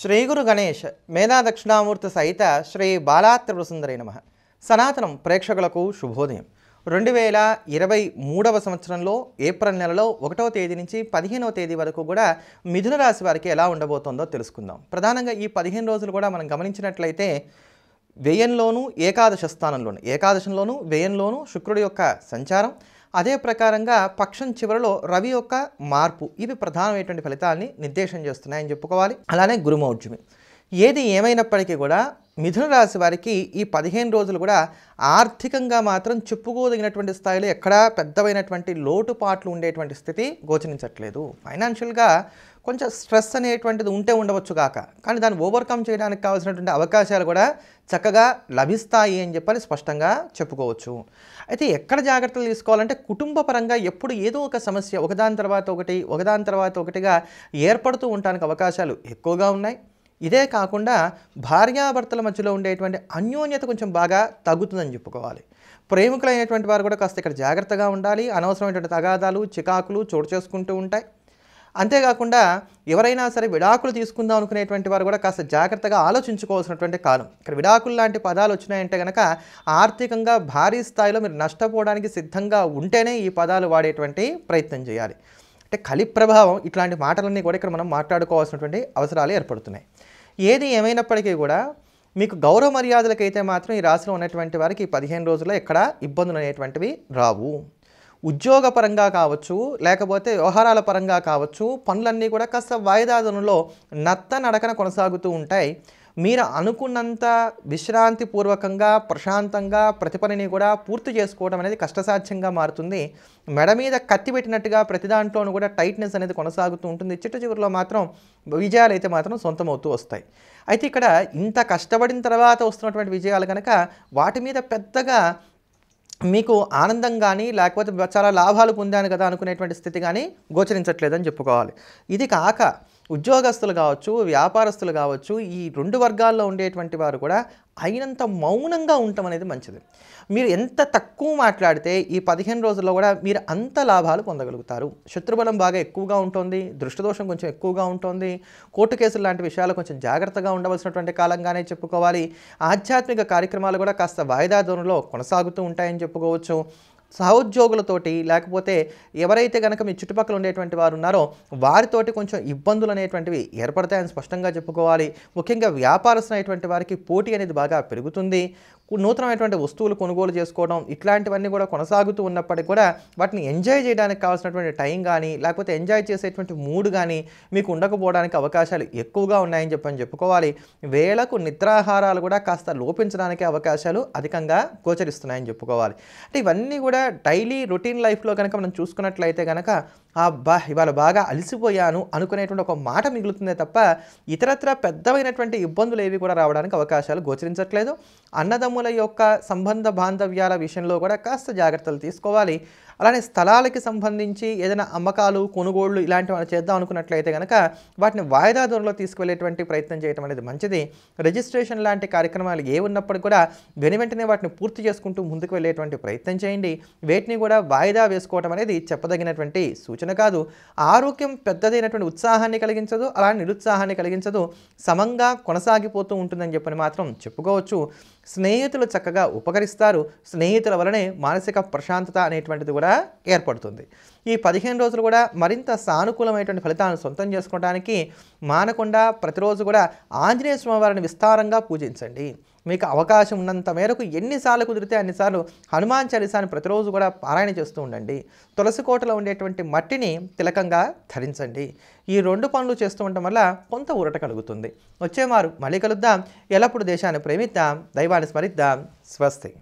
శ్రీ గురు గణేష్ మేధా దక్షిణామూర్తి సహిత శ్రీ బాలాత్రిపుర సుందరి నమ సనాతనం ప్రేక్షకులకు శుభోదయం రెండు వేల ఇరవై మూడవ సంవత్సరంలో ఏప్రిల్ నెలలో ఒకటవ తేదీ నుంచి పదిహేనవ తేదీ వరకు కూడా మిథున రాశి వారికి ఎలా ఉండబోతోందో తెలుసుకుందాం ప్రధానంగా ఈ పదిహేను రోజులు కూడా మనం గమనించినట్లయితే వ్యయంలోనూ ఏకాదశ స్థానంలోను ఏకాదశంలోను వ్యయంలోనూ శుక్రుడి యొక్క సంచారం అదే ప్రకారంగా పక్షం చివరలో రవి యొక్క మార్పు ఇవి ప్రధానమైనటువంటి ఫలితాలని నిర్దేశం చేస్తున్నాయని చెప్పుకోవాలి అలానే గురుమౌర్జుమి ఏది ఏమైనప్పటికీ కూడా మిథున రాశి వారికి ఈ పదిహేను రోజులు కూడా ఆర్థికంగా మాత్రం చెప్పుకోదగినటువంటి స్థాయిలో ఎక్కడా పెద్దవైనటువంటి లోటుపాట్లు ఉండేటువంటి స్థితి గోచరించట్లేదు ఫైనాన్షియల్గా కొంచెం స్ట్రెస్ అనేటువంటిది ఉంటే ఉండవచ్చు కాక కానీ దాన్ని ఓవర్కమ్ చేయడానికి కావాల్సినటువంటి అవకాశాలు కూడా చక్కగా లభిస్తాయి అని చెప్పని స్పష్టంగా చెప్పుకోవచ్చు అయితే ఎక్కడ జాగ్రత్తలు తీసుకోవాలంటే కుటుంబ పరంగా ఎప్పుడు ఏదో ఒక సమస్య ఒకదాని తర్వాత ఒకటి ఒకదాని తర్వాత ఒకటిగా ఏర్పడుతూ ఉండడానికి అవకాశాలు ఎక్కువగా ఉన్నాయి ఇదే కాకుండా భార్యాభర్తల మధ్యలో ఉండేటువంటి అన్యోన్యత కొంచెం బాగా తగ్గుతుందని చెప్పుకోవాలి ప్రేమికులైనటువంటి వారు కూడా కాస్త ఇక్కడ జాగ్రత్తగా ఉండాలి అనవసరమైనటువంటి తగాదాలు చికాకులు చోటు చేసుకుంటూ ఉంటాయి అంతేకాకుండా ఎవరైనా సరే విడాకులు తీసుకుందాం అనుకునేటువంటి వారు కూడా కాస్త జాగ్రత్తగా ఆలోచించుకోవాల్సినటువంటి కాలం ఇక్కడ విడాకులు లాంటి పదాలు వచ్చినాయంటే కనుక ఆర్థికంగా భారీ స్థాయిలో మీరు నష్టపోవడానికి సిద్ధంగా ఉంటేనే ఈ పదాలు వాడేటువంటి ప్రయత్నం చేయాలి అంటే కలి ప్రభావం ఇట్లాంటి మాటలన్నీ కూడా ఇక్కడ మనం మాట్లాడుకోవాల్సినటువంటి అవసరాలు ఏర్పడుతున్నాయి ఏది ఏమైనప్పటికీ కూడా మీకు గౌరవ మర్యాదలకైతే మాత్రం ఈ రాశిలో ఉన్నటువంటి వారికి ఈ పదిహేను రోజుల్లో ఎక్కడ ఇబ్బందులు అనేటువంటివి రావు ఉద్యోగపరంగా కావచ్చు లేకపోతే వ్యవహారాల పరంగా కావచ్చు పనులన్నీ కూడా కాస్త వాయిదాదనలో నత్త నడకన కొనసాగుతూ ఉంటాయి మీరు అనుకున్నంత విశ్రాంతి పూర్వకంగా ప్రశాంతంగా ప్రతి పనిని కూడా పూర్తి చేసుకోవడం అనేది కష్టసాధ్యంగా మారుతుంది మెడ మీద కత్తి పెట్టినట్టుగా ప్రతి దాంట్లోనూ కూడా టైట్నెస్ అనేది కొనసాగుతూ ఉంటుంది చిట్ట చివరిలో మాత్రం విజయాలు అయితే మాత్రం సొంతమవుతూ వస్తాయి అయితే ఇక్కడ ఇంత కష్టపడిన తర్వాత వస్తున్నటువంటి విజయాలు కనుక వాటి మీద పెద్దగా మీకు ఆనందం కానీ లేకపోతే చాలా లాభాలు పొందాను కదా అనుకునేటువంటి స్థితి కానీ గోచరించట్లేదని చెప్పుకోవాలి ఇది కాక ఉద్యోగస్తులు కావచ్చు వ్యాపారస్తులు కావచ్చు ఈ రెండు వర్గాల్లో ఉండేటువంటి వారు కూడా అయినంత మౌనంగా ఉండటం అనేది మంచిది మీరు ఎంత తక్కువ మాట్లాడితే ఈ పదిహేను రోజుల్లో కూడా మీరు అంత లాభాలు పొందగలుగుతారు శత్రుబలం బాగా ఎక్కువగా ఉంటుంది దృష్టిదోషం కొంచెం ఎక్కువగా ఉంటుంది కోర్టు కేసులు లాంటి విషయాలు కొంచెం జాగ్రత్తగా ఉండవలసినటువంటి కాలంగానే చెప్పుకోవాలి ఆధ్యాత్మిక కార్యక్రమాలు కూడా కాస్త వాయిదా ధోరణిలో కొనసాగుతూ ఉంటాయని చెప్పుకోవచ్చు సహోద్యోగులతోటి లేకపోతే ఎవరైతే కనుక మీ చుట్టుపక్కల ఉండేటువంటి వారు ఉన్నారో వారితోటి కొంచెం ఇబ్బందులు అనేటువంటివి ఏర్పడతాయని స్పష్టంగా చెప్పుకోవాలి ముఖ్యంగా వ్యాపారస్తున్నటువంటి వారికి పోటీ అనేది బాగా పెరుగుతుంది నూతనమైనటువంటి వస్తువులు కొనుగోలు చేసుకోవడం ఇట్లాంటివన్నీ కూడా కొనసాగుతూ ఉన్నప్పటికీ కూడా వాటిని ఎంజాయ్ చేయడానికి కావాల్సినటువంటి టైం కానీ లేకపోతే ఎంజాయ్ చేసేటువంటి మూడ్ కానీ మీకు ఉండకపోవడానికి అవకాశాలు ఎక్కువగా ఉన్నాయని చెప్పని చెప్పుకోవాలి వేళకు నిద్రాహారాలు కూడా కాస్త లోపించడానికి అవకాశాలు అధికంగా గోచరిస్తున్నాయని చెప్పుకోవాలి అంటే ఇవన్నీ కూడా డైలీ రొటీన్ లైఫ్లో కనుక మనం చూసుకున్నట్లయితే కనుక బా ఇవాళ బాగా అలసిపోయాను అనుకునేటువంటి ఒక మాట మిగులుతుందే తప్ప ఇతరత్ర పెద్దమైనటువంటి ఇబ్బందులు ఏవి కూడా రావడానికి అవకాశాలు గోచరించట్లేదు అన్నదమ్ము లయొక్క సంబంధ బంధవ్యాల విషయంలో కూడా కాస్త జాగృతత తీసుకోవాలి అలానే స్థలాలకి సంబంధించి ఏదైనా అమ్మకాలు కొనుగోళ్లు ఇలాంటివి చేద్దాం అనుకున్నట్లయితే కనుక వాటిని వాయిదా దూరంలో తీసుకువెళ్ళేటువంటి ప్రయత్నం చేయడం అనేది మంచిది రిజిస్ట్రేషన్ లాంటి కార్యక్రమాలు ఏ ఉన్నప్పటికీ కూడా వెని వెంటనే వాటిని పూర్తి చేసుకుంటూ ముందుకు వెళ్ళేటువంటి ప్రయత్నం చేయండి వేటిని కూడా వాయిదా వేసుకోవడం అనేది చెప్పదగినటువంటి సూచన కాదు ఆరోగ్యం పెద్దదైనటువంటి ఉత్సాహాన్ని కలిగించదు అలా నిరుత్సాహాన్ని కలిగించదు సమంగా కొనసాగిపోతూ ఉంటుందని చెప్పని మాత్రం చెప్పుకోవచ్చు స్నేహితులు చక్కగా ఉపకరిస్తారు స్నేహితుల వలనే మానసిక ప్రశాంతత అనేటువంటిది కూడా కూడా ఏర్పడుతుంది ఈ పదిహేను రోజులు కూడా మరింత సానుకూలమైనటువంటి ఫలితాలను సొంతం చేసుకోవడానికి మానకుండా ప్రతిరోజు కూడా ఆంజనేయ స్వామివారిని విస్తారంగా పూజించండి మీకు అవకాశం ఉన్నంత మేరకు ఎన్నిసార్లు కుదిరితే అన్నిసార్లు హనుమాన్ చాలీసాని ప్రతిరోజు కూడా పారాయణ చేస్తూ ఉండండి తులసి కోటలో ఉండేటువంటి మట్టిని తిలకంగా ధరించండి ఈ రెండు పనులు చేస్తూ ఉండటం వల్ల కొంత ఊరట కలుగుతుంది వచ్చేవారు మళ్ళీ కలుద్దాం ఎల్లప్పుడు దేశాన్ని ప్రేమిద్దాం దైవాన్ని స్మరిద్దాం స్వస్తి